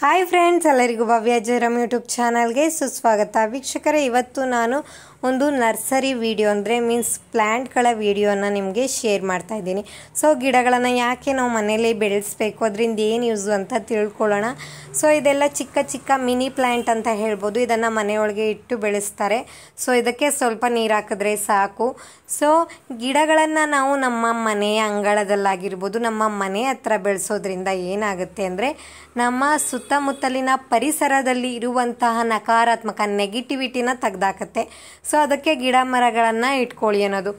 hi friends ಎಲ್ಲರಿಗೂ ಭವ್ಯ Jayaram YouTube ಚಾನಲ್ಗೆ ಸುಸ್ವಾಗತ ವೀಕ್ಷಕರೇ ಇವತ್ತು ನಾನು ಒಂದು ನರ್ಸರಿ ವಿಡಿಯೋ ಅಂದರೆ ಮೀನ್ಸ್ ಪ್ಲ್ಯಾಂಟ್ಗಳ ವಿಡಿಯೋನ ನಿಮಗೆ ಶೇರ್ ಮಾಡ್ತಾ ಇದ್ದೀನಿ ಸೊ ಗಿಡಗಳನ್ನು ಯಾಕೆ ನಾವು ಮನೇಲಿ ಬೆಳೆಸಬೇಕು ಅದರಿಂದ ಏನು ಯೂಸು ಅಂತ ತಿಳ್ಕೊಳ್ಳೋಣ ಸೊ ಇದೆಲ್ಲ ಚಿಕ್ಕ ಚಿಕ್ಕ ಮಿನಿ ಪ್ಲ್ಯಾಂಟ್ ಅಂತ ಹೇಳ್ಬೋದು ಇದನ್ನು ಮನೆಯೊಳಗೆ ಇಟ್ಟು ಬೆಳೆಸ್ತಾರೆ ಸೊ ಇದಕ್ಕೆ ಸ್ವಲ್ಪ ನೀರು ಹಾಕಿದ್ರೆ ಸಾಕು ಸೊ ಗಿಡಗಳನ್ನು ನಾವು ನಮ್ಮ ಮನೆಯ ಅಂಗಳದಲ್ಲಾಗಿರ್ಬೋದು ನಮ್ಮ ಮನೆ ಹತ್ರ ಬೆಳೆಸೋದ್ರಿಂದ ಏನಾಗುತ್ತೆ ಅಂದರೆ ನಮ್ಮ ಸುತ್ತಮುತ್ತಲಿನ ಪರಿಸರದಲ್ಲಿ ಇರುವಂತಹ ನಕಾರಾತ್ಮಕ ನೆಗೆಟಿವಿಟಿನ ತೆಗೆದಾಕತ್ತೆ ಸೊ ಸೊ ಅದಕ್ಕೆ ಗಿಡ ಮರಗಳನ್ನು ಇಟ್ಕೊಳ್ಳಿ ಅನ್ನೋದು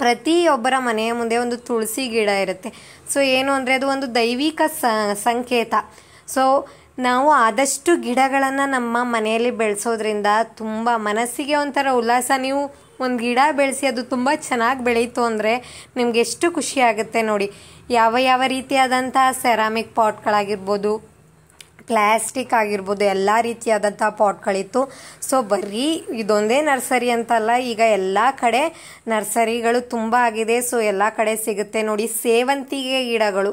ಪ್ರತಿಯೊಬ್ಬರ ಮನೆಯ ಮುಂದೆ ಒಂದು ತುಳಸಿ ಗಿಡ ಇರುತ್ತೆ ಸೊ ಏನು ಅಂದರೆ ಅದು ಒಂದು ದೈವಿಕ ಸಂಕೇತ ಸೊ ನಾವು ಆದಷ್ಟು ಗಿಡಗಳನ್ನು ನಮ್ಮ ಮನೆಯಲ್ಲಿ ಬೆಳೆಸೋದ್ರಿಂದ ತುಂಬ ಮನಸ್ಸಿಗೆ ಒಂಥರ ಉಲ್ಲಾಸ ನೀವು ಒಂದು ಗಿಡ ಬೆಳೆಸಿ ಅದು ತುಂಬ ಚೆನ್ನಾಗಿ ಬೆಳೀತು ಅಂದರೆ ನಿಮ್ಗೆ ಎಷ್ಟು ಖುಷಿಯಾಗುತ್ತೆ ನೋಡಿ ಯಾವ ಯಾವ ರೀತಿಯಾದಂಥ ಸೆರಾಮಿಕ್ ಪಾಟ್ಗಳಾಗಿರ್ಬೋದು ಪ್ಲ್ಯಾಸ್ಟಿಕ್ ಆಗಿರ್ಬೋದು ಎಲ್ಲ ರೀತಿಯಾದಂಥ ಪಾಟ್ಗಳಿತ್ತು ಸೊ ಬರೀ ಇದೊಂದೇ ನರ್ಸರಿ ಅಂತಲ್ಲ ಈಗ ಎಲ್ಲ ಕಡೆ ನರ್ಸರಿಗಳು ತುಂಬ ಆಗಿದೆ ಸೊ ಎಲ್ಲ ಕಡೆ ಸಿಗುತ್ತೆ ನೋಡಿ ಸೇವಂತಿಗೆ ಗಿಡಗಳು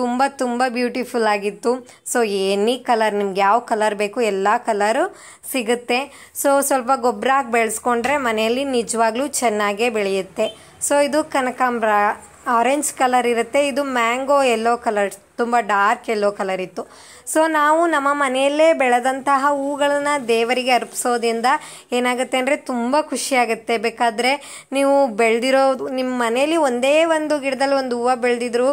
ತುಂಬ ತುಂಬ ಬ್ಯೂಟಿಫುಲ್ ಆಗಿತ್ತು ಸೊ ಎನಿ ಕಲರ್ ನಿಮ್ಗೆ ಯಾವ ಕಲರ್ ಬೇಕು ಎಲ್ಲ ಕಲರು ಸಿಗುತ್ತೆ ಸೊ ಸ್ವಲ್ಪ ಗೊಬ್ಬರ ಹಾಕಿ ಬೆಳೆಸ್ಕೊಂಡ್ರೆ ಮನೆಯಲ್ಲಿ ನಿಜವಾಗ್ಲೂ ಚೆನ್ನಾಗೇ ಬೆಳೆಯುತ್ತೆ ಸೊ ಇದು ಕನಕಾಂಬ್ರ ಆರೆಂಜ್ ಕಲರ್ ಇರುತ್ತೆ ಇದು ಮ್ಯಾಂಗೋ ಎಲ್ಲೋ ಕಲರ್ ತುಂಬ ಡಾರ್ಕ್ ಎಲ್ಲೋ ಕಲರ್ ಇತ್ತು ಸೊ ನಾವು ನಮ್ಮ ಮನೆಯಲ್ಲೇ ಬೆಳೆದಂತಹ ಹೂಗಳನ್ನು ದೇವರಿಗೆ ಅರ್ಪಿಸೋದ್ರಿಂದ ಏನಾಗುತ್ತೆ ಅಂದರೆ ತುಂಬ ಖುಷಿಯಾಗುತ್ತೆ ಬೇಕಾದರೆ ನೀವು ಬೆಳೆದಿರೋ ನಿಮ್ಮ ಮನೇಲಿ ಒಂದೇ ಒಂದು ಗಿಡದಲ್ಲಿ ಒಂದು ಹೂವು ಬೆಳೆದಿದ್ರು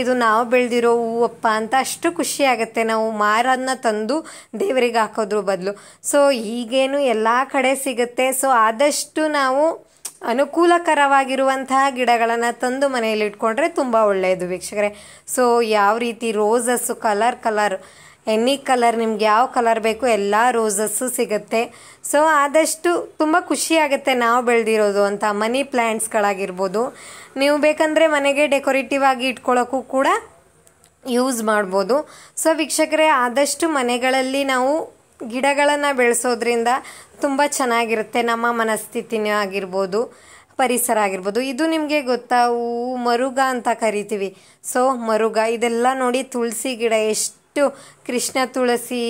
ಇದು ನಾವು ಬೆಳೆದಿರೋ ಹೂವಪ್ಪ ಅಂತ ಅಷ್ಟು ಖುಷಿಯಾಗುತ್ತೆ ನಾವು ಮಾರನ್ನ ತಂದು ದೇವರಿಗೆ ಹಾಕೋದ್ರ ಬದಲು ಸೊ ಈಗೇನು ಎಲ್ಲ ಕಡೆ ಸಿಗುತ್ತೆ ಸೊ ಆದಷ್ಟು ನಾವು ಅನುಕೂಲಕರವಾಗಿರುವಂತಹ ಗಿಡಗಳನ್ನು ತಂದು ಮನೆಯಲ್ಲಿ ಇಟ್ಕೊಂಡ್ರೆ ತುಂಬ ಒಳ್ಳೆಯದು ವೀಕ್ಷಕರೇ ಸೊ ಯಾವ ರೀತಿ roses colour colour any colour ನಿಮ್ಗೆ ಯಾವ ಕಲರ್ ಬೇಕು ಎಲ್ಲ ರೋಸಸ್ಸು ಸಿಗುತ್ತೆ ಸೊ ಆದಷ್ಟು ತುಂಬ ಖುಷಿಯಾಗುತ್ತೆ ನಾವು ಬೆಳೆದಿರೋದು ಅಂತ ಮನಿ ಪ್ಲ್ಯಾಂಟ್ಸ್ಗಳಾಗಿರ್ಬೋದು ನೀವು ಬೇಕಂದರೆ ಮನೆಗೆ ಡೆಕೋರೇಟಿವ್ ಆಗಿ ಇಟ್ಕೊಳ್ಳೋಕ್ಕೂ ಕೂಡ ಯೂಸ್ ಮಾಡ್ಬೋದು ಸೊ ವೀಕ್ಷಕರೇ ಆದಷ್ಟು ಮನೆಗಳಲ್ಲಿ ನಾವು ಗಿಡಗಳನ್ನು ಬೆಳೆಸೋದ್ರಿಂದ ತುಂಬ ಚೆನ್ನಾಗಿರುತ್ತೆ ನಮ್ಮ ಮನಸ್ಥಿತಿನೇ ಆಗಿರ್ಬೋದು ಪರಿಸರ ಆಗಿರ್ಬೋದು ಇದು ನಿಮಗೆ ಗೊತ್ತಾ ಹೂವು ಮರುಗ ಅಂತ ಕರಿತೀವಿ ಸೊ ಮರುಗ ಇದೆಲ್ಲ ನೋಡಿ ತುಳಸಿ ಗಿಡ ಎಷ್ಟು ಕೃಷ್ಣ ತುಳಸಿ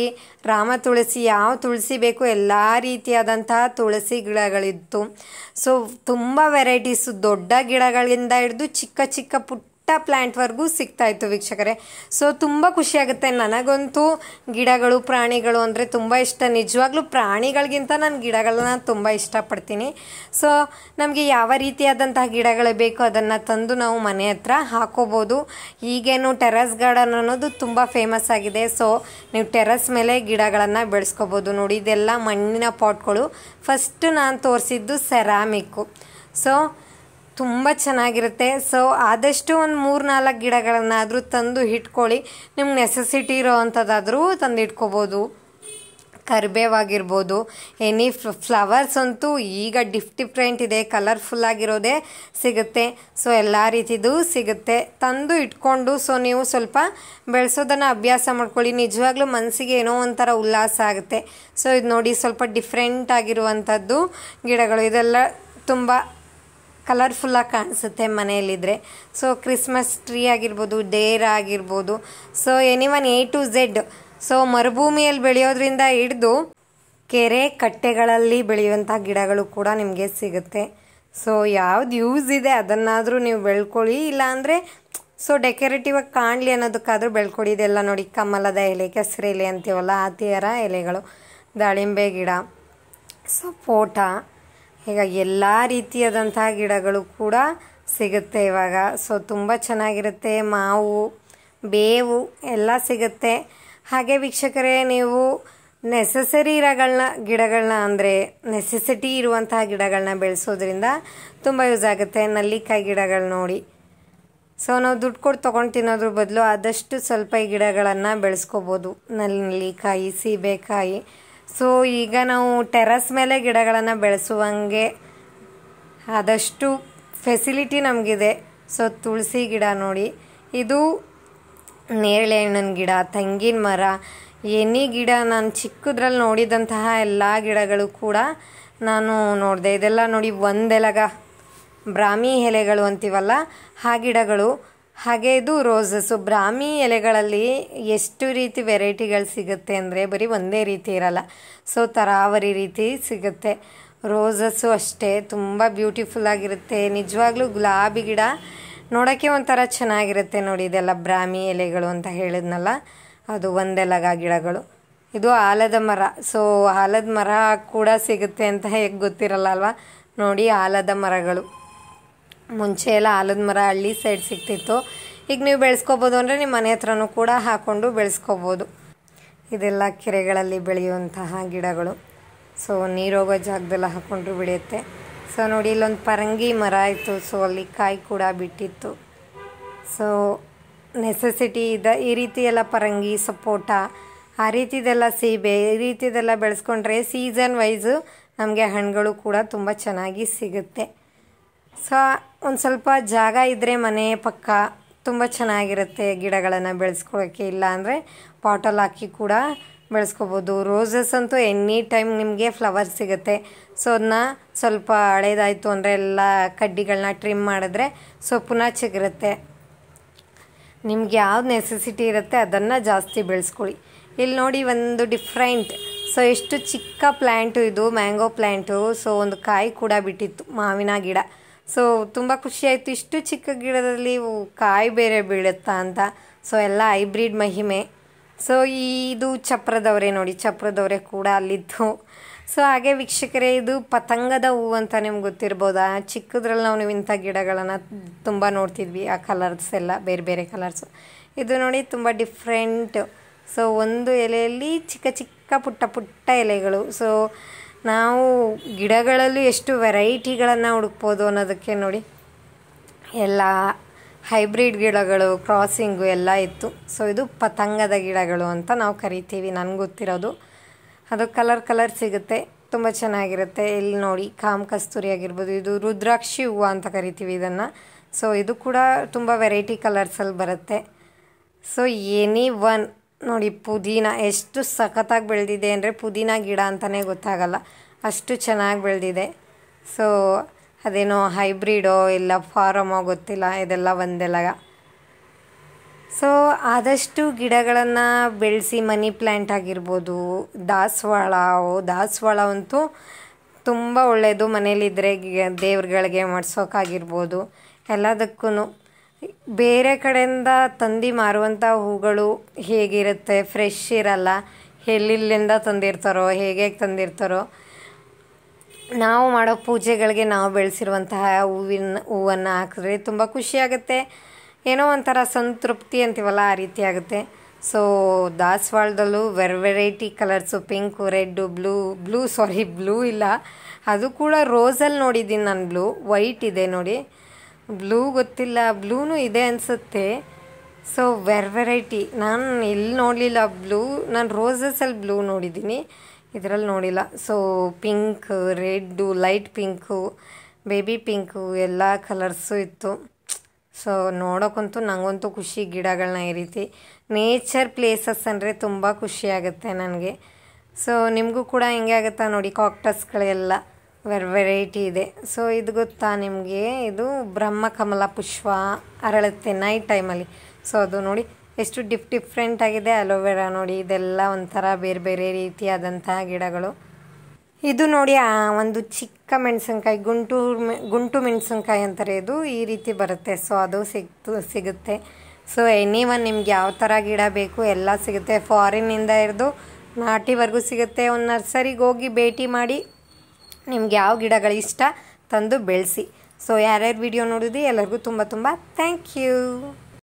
ರಾಮ ತುಳಸಿ ಯಾವ ತುಳಸಿ ಬೇಕು ಎಲ್ಲ ರೀತಿಯಾದಂತಹ ತುಳಸಿ ಗಿಡಗಳಿತ್ತು ಸೊ ತುಂಬ ವೆರೈಟೀಸು ದೊಡ್ಡ ಗಿಡಗಳಿಂದ ಹಿಡಿದು ಚಿಕ್ಕ ಚಿಕ್ಕ ಪುಟ್ಟ ಪ್ಲ್ಯಾಂಟ್ವರೆಗೂ ಇತ್ತು ವೀಕ್ಷಕರೇ ಸೊ ತುಂಬ ಖುಷಿಯಾಗುತ್ತೆ ನನಗಂತೂ ಗಿಡಗಳು ಪ್ರಾಣಿಗಳು ಅಂದರೆ ತುಂಬ ಇಷ್ಟ ನಿಜವಾಗ್ಲೂ ಪ್ರಾಣಿಗಳಿಗಿಂತ ನಾನು ಗಿಡಗಳನ್ನ ತುಂಬ ಇಷ್ಟಪಡ್ತೀನಿ ಸೊ ನಮಗೆ ಯಾವ ರೀತಿಯಾದಂತಹ ಗಿಡಗಳು ಬೇಕು ಅದನ್ನು ತಂದು ನಾವು ಮನೆ ಹತ್ರ ಹಾಕೋಬೋದು ಈಗೇನು ಟೆರಸ್ ಗಾರ್ಡನ್ ಅನ್ನೋದು ತುಂಬ ಫೇಮಸ್ ಆಗಿದೆ ಸೊ ನೀವು ಟೆರಸ್ ಮೇಲೆ ಗಿಡಗಳನ್ನು ಬೆಳೆಸ್ಕೋಬೋದು ನೋಡಿ ಇದೆಲ್ಲ ಮಣ್ಣಿನ ಪಾಟ್ಗಳು ಫಸ್ಟ್ ನಾನು ತೋರಿಸಿದ್ದು ಸೆರಾಮಿಕ್ಕು ಸೊ ತುಂಬ ಚೆನ್ನಾಗಿರುತ್ತೆ ಸೊ ಆದಷ್ಟು ಒಂದು ಮೂರು ನಾಲ್ಕು ಗಿಡಗಳನ್ನಾದರೂ ತಂದು ಇಟ್ಕೊಳ್ಳಿ ನಿಮ್ಗೆ ನೆಸೆಸಿಟಿ ಇರೋ ಅಂಥದ್ದಾದರೂ ತಂದು ಇಟ್ಕೋಬೋದು ಕರಿಬೇವಾಗಿರ್ಬೋದು ಎನಿ ಫ್ಲವರ್ಸ್ ಅಂತೂ ಈಗ ಡಿಫ್ ಡಿಫ್ರೆಂಟ್ ಇದೆ ಕಲರ್ಫುಲ್ ಆಗಿರೋದೇ ಸಿಗುತ್ತೆ ಸೊ ಎಲ್ಲ ರೀತಿದು ಸಿಗುತ್ತೆ ತಂದು ಇಟ್ಕೊಂಡು ಸೊ ನೀವು ಸ್ವಲ್ಪ ಬೆಳೆಸೋದನ್ನು ಅಭ್ಯಾಸ ಮಾಡ್ಕೊಳ್ಳಿ ನಿಜವಾಗ್ಲೂ ಮನಸ್ಸಿಗೆ ಏನೋ ಒಂಥರ ಉಲ್ಲಾಸ ಆಗುತ್ತೆ ಸೊ ಇದು ನೋಡಿ ಸ್ವಲ್ಪ ಡಿಫ್ರೆಂಟ್ ಆಗಿರುವಂಥದ್ದು ಗಿಡಗಳು ಇದೆಲ್ಲ ತುಂಬ ಕಲರ್ಫುಲ್ಲಾಗಿ ಕಾಣಿಸುತ್ತೆ ಮನೆಯಲ್ಲಿದ್ದರೆ ಸೊ ಕ್ರಿಸ್ಮಸ್ ಟ್ರೀ ಆಗಿರ್ಬೋದು ಡೇರ್ ಆಗಿರ್ಬೋದು so anyone A to Z so ಮರುಭೂಮಿಯಲ್ಲಿ ಬೆಳೆಯೋದ್ರಿಂದ ಹಿಡಿದು ಕೆರೆ ಕಟ್ಟೆಗಳಲ್ಲಿ ಬೆಳೆಯುವಂಥ ಗಿಡಗಳು ಕೂಡ ನಿಮಗೆ ಸಿಗುತ್ತೆ ಸೊ ಯಾವ್ದು ಯೂಸ್ ಇದೆ ಅದನ್ನಾದರೂ ನೀವು ಬೆಳ್ಕೊಳ್ಳಿ ಇಲ್ಲಾಂದರೆ ಸೊ ಡೆಕೋರೇಟಿವ್ ಆಗಿ ಕಾಣಲಿ ಅನ್ನೋದಕ್ಕಾದರೂ ಬೆಳ್ಕೊಡಿ ಇದೆಲ್ಲ ನೋಡಿ ಕಮಲದ ಎಲೆ ಕೆಸರು ಎಲೆ ಅಂತೀವಲ್ಲ ಆ ಥರ ಎಲೆಗಳು ದಾಳಿಂಬೆ ಗಿಡ ಸಪೋಟ ಹೀಗಾಗಿ ಎಲ್ಲ ರೀತಿಯಾದಂತಹ ಗಿಡಗಳು ಕೂಡ ಸಿಗುತ್ತೆ ಇವಾಗ ಸೊ ತುಂಬ ಚೆನ್ನಾಗಿರುತ್ತೆ ಮಾವು ಬೇವು ಎಲ್ಲ ಸಿಗುತ್ತೆ ಹಾಗೆ ವೀಕ್ಷಕರೇ ನೀವು ನೆಸೆಸರಿ ಇರಗಳನ್ನ ಗಿಡಗಳನ್ನ ಅಂದರೆ ನೆಸೆಸಿಟಿ ಇರುವಂತಹ ಗಿಡಗಳನ್ನ ಬೆಳೆಸೋದ್ರಿಂದ ತುಂಬ ಯೂಸ್ ಆಗುತ್ತೆ ನಲ್ಲಿಕಾಯಿ ಗಿಡಗಳು ನೋಡಿ ಸೊ ನಾವು ದುಡ್ಡು ಕೊಟ್ಟು ತೊಗೊಂಡು ತಿನ್ನೋದ್ರ ಬದಲು ಆದಷ್ಟು ಸ್ವಲ್ಪ ಈ ಗಿಡಗಳನ್ನು ಬೆಳೆಸ್ಕೋಬೋದು ನಲ್ಲಿಕಾಯಿ ಸೀಬೆಕಾಯಿ ಸೊ ಈಗ ನಾವು ಟೆರಸ್ ಮೇಲೆ ಗಿಡಗಳನ್ನು ಬೆಳೆಸುವಂಗೆ ಆದಷ್ಟು ಫೆಸಿಲಿಟಿ ನಮಗಿದೆ ಸೊ ತುಳಸಿ ಗಿಡ ನೋಡಿ ಇದು ನೇರಳೆ ಹಣ್ಣಿನ ಗಿಡ ತೆಂಗಿನ ಮರ ಎನಿ ಗಿಡ ನಾನು ಚಿಕ್ಕದ್ರಲ್ಲಿ ನೋಡಿದಂತಹ ಎಲ್ಲ ಗಿಡಗಳು ಕೂಡ ನಾನು ನೋಡಿದೆ ಇದೆಲ್ಲ ನೋಡಿ ಒಂದೆಲಗ ಬ್ರಾಹ್ಮಿ ಎಲೆಗಳು ಅಂತೀವಲ್ಲ ಆ ಗಿಡಗಳು ಹಾಗೆ ಇದು ರೋಸಸ್ಸು ಬ್ರಾಹ್ಮಿ ಎಲೆಗಳಲ್ಲಿ ಎಷ್ಟು ರೀತಿ ವೆರೈಟಿಗಳು ಸಿಗುತ್ತೆ ಅಂದರೆ ಬರೀ ಒಂದೇ ರೀತಿ ಇರಲ್ಲ ಸೊ ತರಾವರಿ ರೀತಿ ಸಿಗುತ್ತೆ ರೋಸಸ್ಸು ಅಷ್ಟೇ ತುಂಬ ಬ್ಯೂಟಿಫುಲ್ಲಾಗಿರುತ್ತೆ ನಿಜವಾಗ್ಲೂ ಗುಲಾಬಿ ಗಿಡ ನೋಡೋಕ್ಕೆ ಒಂಥರ ಚೆನ್ನಾಗಿರುತ್ತೆ ನೋಡಿ ಇದೆಲ್ಲ ಬ್ರಾಹ್ಮಿ ಎಲೆಗಳು ಅಂತ ಹೇಳಿದ್ನಲ್ಲ ಅದು ಒಂದೆಲಗ ಗಿಡಗಳು ಇದು ಆಲದ ಮರ ಸೊ ಆಲದ ಮರ ಕೂಡ ಸಿಗುತ್ತೆ ಅಂತ ಹೇಗೆ ಗೊತ್ತಿರಲ್ಲ ಅಲ್ವಾ ನೋಡಿ ಆಲದ ಮರಗಳು ಮುಂಚೆ ಎಲ್ಲ ಆಲದ ಮರ ಹಳ್ಳಿ ಸೈಡ್ ಸಿಗ್ತಿತ್ತು ಈಗ ನೀವು ಬೆಳೆಸ್ಕೋಬೋದು ಅಂದರೆ ನಿಮ್ಮ ಮನೆ ಹತ್ರನೂ ಕೂಡ ಹಾಕ್ಕೊಂಡು ಬೆಳೆಸ್ಕೋಬೋದು ಇದೆಲ್ಲ ಕೆರೆಗಳಲ್ಲಿ ಬೆಳೆಯುವಂತಹ ಗಿಡಗಳು ಸೊ ಹೋಗೋ ಜಾಗದೆಲ್ಲ ಹಾಕ್ಕೊಂಡ್ರು ಬೆಳೆಯುತ್ತೆ ಸೊ ನೋಡಿ ಇಲ್ಲೊಂದು ಪರಂಗಿ ಮರ ಇತ್ತು ಸೊ ಅಲ್ಲಿ ಕಾಯಿ ಕೂಡ ಬಿಟ್ಟಿತ್ತು ಸೊ ನೆಸೆಸಿಟಿ ಇದೆ ಈ ರೀತಿ ಎಲ್ಲ ಪರಂಗಿ ಸಪೋಟ ಆ ರೀತಿದೆಲ್ಲ ಸೀಬೆ ಈ ರೀತಿದೆಲ್ಲ ಬೆಳೆಸ್ಕೊಂಡ್ರೆ ಸೀಸನ್ ವೈಸು ನಮಗೆ ಹಣ್ಣುಗಳು ಕೂಡ ತುಂಬ ಚೆನ್ನಾಗಿ ಸಿಗುತ್ತೆ ಸೊ ಒಂದು ಸ್ವಲ್ಪ ಜಾಗ ಇದ್ದರೆ ಮನೆ ಪಕ್ಕ ತುಂಬ ಚೆನ್ನಾಗಿರುತ್ತೆ ಗಿಡಗಳನ್ನು ಬೆಳೆಸ್ಕೊಳಕ್ಕೆ ಇಲ್ಲ ಅಂದರೆ ಪಾಟಲ್ಲಿ ಹಾಕಿ ಕೂಡ ಬೆಳೆಸ್ಕೋಬೋದು ರೋಸಸ್ ಅಂತೂ ಎನಿ ಟೈಮ್ ನಿಮಗೆ ಫ್ಲವರ್ ಸಿಗುತ್ತೆ ಸೊ ಅದನ್ನ ಸ್ವಲ್ಪ ಹಳೇದಾಯಿತು ಅಂದರೆ ಎಲ್ಲ ಕಡ್ಡಿಗಳನ್ನ ಟ್ರಿಮ್ ಮಾಡಿದ್ರೆ ಸೊ ಪುನಃ ಚಿಗಿರುತ್ತೆ ನಿಮ್ಗೆ ಯಾವ್ದು ನೆಸೆಸಿಟಿ ಇರುತ್ತೆ ಅದನ್ನು ಜಾಸ್ತಿ ಬೆಳೆಸ್ಕೊಳ್ಳಿ ಇಲ್ಲಿ ನೋಡಿ ಒಂದು ಡಿಫ್ರೆಂಟ್ ಸೊ ಎಷ್ಟು ಚಿಕ್ಕ ಪ್ಲ್ಯಾಂಟು ಇದು ಮ್ಯಾಂಗೋ ಪ್ಲ್ಯಾಂಟು ಸೊ ಒಂದು ಕಾಯಿ ಕೂಡ ಬಿಟ್ಟಿತ್ತು ಮಾವಿನ ಗಿಡ ಸೊ ತುಂಬ ಖುಷಿಯಾಯಿತು ಇಷ್ಟು ಚಿಕ್ಕ ಗಿಡದಲ್ಲಿ ಕಾಯಿ ಬೇರೆ ಬೀಳುತ್ತಾ ಅಂತ ಸೊ ಎಲ್ಲ ಹೈಬ್ರಿಡ್ ಮಹಿಮೆ ಸೊ ಇದು ಚಪ್ರದವರೇ ನೋಡಿ ಚಪ್ರದವರೇ ಕೂಡ ಅಲ್ಲಿದ್ದು ಸೊ ಹಾಗೆ ವೀಕ್ಷಕರೇ ಇದು ಪತಂಗದ ಹೂವು ಅಂತ ನಿಮ್ಗೆ ಗೊತ್ತಿರ್ಬೋದಾ ಚಿಕ್ಕದ್ರಲ್ಲಿ ನಾವು ನೀವು ಇಂಥ ಗಿಡಗಳನ್ನು ತುಂಬ ನೋಡ್ತಿದ್ವಿ ಆ ಕಲರ್ಸ್ ಎಲ್ಲ ಬೇರೆ ಬೇರೆ ಕಲರ್ಸು ಇದು ನೋಡಿ ತುಂಬ ಡಿಫ್ರೆಂಟ್ ಸೊ ಒಂದು ಎಲೆಯಲ್ಲಿ ಚಿಕ್ಕ ಚಿಕ್ಕ ಪುಟ್ಟ ಪುಟ್ಟ ಎಲೆಗಳು ಸೊ ನಾವು ಗಿಡಗಳಲ್ಲೂ ಎಷ್ಟು ವೆರೈಟಿಗಳನ್ನು ಹುಡುಕ್ಬೋದು ಅನ್ನೋದಕ್ಕೆ ನೋಡಿ ಎಲ್ಲ ಹೈಬ್ರಿಡ್ ಗಿಡಗಳು ಕ್ರಾಸಿಂಗು ಎಲ್ಲ ಇತ್ತು ಸೊ ಇದು ಪತಂಗದ ಗಿಡಗಳು ಅಂತ ನಾವು ಕರಿತೀವಿ ನನಗೆ ಗೊತ್ತಿರೋದು ಅದು ಕಲರ್ ಕಲರ್ ಸಿಗುತ್ತೆ ತುಂಬ ಚೆನ್ನಾಗಿರುತ್ತೆ ಇಲ್ಲಿ ನೋಡಿ ಕಾಮ ಕಸ್ತೂರಿ ಆಗಿರ್ಬೋದು ಇದು ರುದ್ರಾಕ್ಷಿ ಹೂವು ಅಂತ ಕರಿತೀವಿ ಇದನ್ನು ಸೊ ಇದು ಕೂಡ ತುಂಬ ವೆರೈಟಿ ಕಲರ್ಸಲ್ಲಿ ಬರುತ್ತೆ ಸೊ ಎನಿ ಒನ್ ನೋಡಿ ಪುದೀನ ಎಷ್ಟು ಸಖತ್ತಾಗಿ ಬೆಳೆದಿದೆ ಅಂದರೆ ಪುದೀನ ಗಿಡ ಅಂತಲೇ ಗೊತ್ತಾಗಲ್ಲ ಅಷ್ಟು ಚೆನ್ನಾಗಿ ಬೆಳೆದಿದೆ ಸೊ ಅದೇನೋ ಹೈಬ್ರಿಡೋ ಇಲ್ಲ ಫಾರಮೋ ಗೊತ್ತಿಲ್ಲ ಇದೆಲ್ಲ ಒಂದೆಲ್ಲ ಸೊ ಆದಷ್ಟು ಗಿಡಗಳನ್ನು ಬೆಳೆಸಿ ಮನಿ ಪ್ಲ್ಯಾಂಟ್ ಆಗಿರ್ಬೋದು ದಾಸವಾಳ ದಾಸವಾಳ ಅಂತೂ ತುಂಬ ಒಳ್ಳೆಯದು ಮನೇಲಿದ್ದರೆ ದೇವ್ರುಗಳಿಗೆ ಮಾಡ್ಸೋಕ್ಕಾಗಿರ್ಬೋದು ಎಲ್ಲದಕ್ಕೂ ಬೇರೆ ಕಡೆಯಿಂದ ತಂದು ಮಾರುವಂಥ ಹೂಗಳು ಹೇಗಿರುತ್ತೆ ಫ್ರೆಶ್ ಇರಲ್ಲ ಎಲ್ಲೆಲ್ಲಿಂದ ತಂದಿರ್ತಾರೋ ಹೇಗೆ ತಂದಿರ್ತಾರೋ ನಾವು ಮಾಡೋ ಪೂಜೆಗಳಿಗೆ ನಾವು ಬೆಳೆಸಿರುವಂತಹ ಹೂವಿನ ಹೂವನ್ನು ಹಾಕಿದ್ರೆ ತುಂಬ ಖುಷಿಯಾಗುತ್ತೆ ಏನೋ ಒಂಥರ ಸಂತೃಪ್ತಿ ಅಂತೀವಲ್ಲ ಆ ರೀತಿ ಆಗುತ್ತೆ ಸೊ ದಾಸವಾಳದಲ್ಲೂ ವೆರ್ variety colours pink red blue blue sorry blue ಇಲ್ಲ ಅದು ಕೂಡ ರೋಸಲ್ಲಿ ನೋಡಿದ್ದೀನಿ ನಾನು ಬ್ಲೂ ವೈಟ್ ಇದೆ ನೋಡಿ ಬ್ಲೂ ಗೊತ್ತಿಲ್ಲ ಬ್ಲೂನು ಇದೆ ಅನಿಸುತ್ತೆ ಸೊ ವೆರ್ ವೆರೈಟಿ ನಾನು ಎಲ್ಲಿ ನೋಡಲಿಲ್ಲ ಬ್ಲೂ ನಾನು ರೋಸಸಲ್ಲಿ ಬ್ಲೂ ನೋಡಿದ್ದೀನಿ ಇದರಲ್ಲಿ ನೋಡಿಲ್ಲ so pink red light pink baby pink ಎಲ್ಲ ಕಲರ್ಸು ಇತ್ತು ಸೊ ನೋಡೋಕ್ಕಂತೂ ನನಗಂತೂ ಖುಷಿ ಗಿಡಗಳನ್ನ ಈ ರೀತಿ ನೇಚರ್ ಪ್ಲೇಸಸ್ ಅಂದರೆ ತುಂಬ ಖುಷಿಯಾಗುತ್ತೆ ನನಗೆ ಸೊ ನಿಮಗೂ ಕೂಡ ಹೆಂಗೆ ಆಗುತ್ತಾ ನೋಡಿ ಕಾಕ್ಟಸ್ಗಳೆಲ್ಲ ವೆರ್ ವೆರೈಟಿ ಇದೆ ಸೊ ಇದು ಗೊತ್ತಾ ನಿಮಗೆ ಇದು ಬ್ರಹ್ಮ ಕಮಲ ಪುಷ್ಪ ಅರಳುತ್ತೆ ನೈಟ್ ಟೈಮಲ್ಲಿ ಸೊ ಅದು ನೋಡಿ ಎಷ್ಟು ಡಿಫ್ ಡಿಫ್ರೆಂಟ್ ಆಗಿದೆ ಅಲೋವೆರಾ ನೋಡಿ ಇದೆಲ್ಲ ಒಂಥರ ಬೇರೆ ಬೇರೆ ರೀತಿಯಾದಂತಹ ಗಿಡಗಳು ಇದು ನೋಡಿ ಒಂದು ಚಿಕ್ಕ ಮೆಣಸಿನ್ಕಾಯಿ ಗುಂಟು ಗುಂಟು ಮೆಣಸಿನ್ಕಾಯಿ ಅಂತಾರೆ ಇದು ಈ ರೀತಿ ಬರುತ್ತೆ ಸೊ ಅದು ಸಿಗ್ತು ಸಿಗುತ್ತೆ ಸೊ ಎನಿ ಒನ್ ನಿಮ್ಗೆ ಯಾವ ಥರ ಗಿಡ ಬೇಕು ಎಲ್ಲ ಸಿಗುತ್ತೆ ಫಾರಿನ್ನಿಂದ ಹಿಡಿದು ನಾಟಿವರೆಗೂ ಸಿಗುತ್ತೆ ಒಂದು ನರ್ಸರಿಗೆ ಹೋಗಿ ಭೇಟಿ ಮಾಡಿ ನಿಮ್ಗೆ ಯಾವ ಗಿಡಗಳು ಇಷ್ಟ ತಂದು ಬೆಳೆಸಿ ಸೊ ಯಾರ್ಯಾರು ವಿಡಿಯೋ ನೋಡಿದ್ರಿ ಎಲ್ಲರಿಗೂ ತುಂಬ ತುಂಬ ಥ್ಯಾಂಕ್ ಯು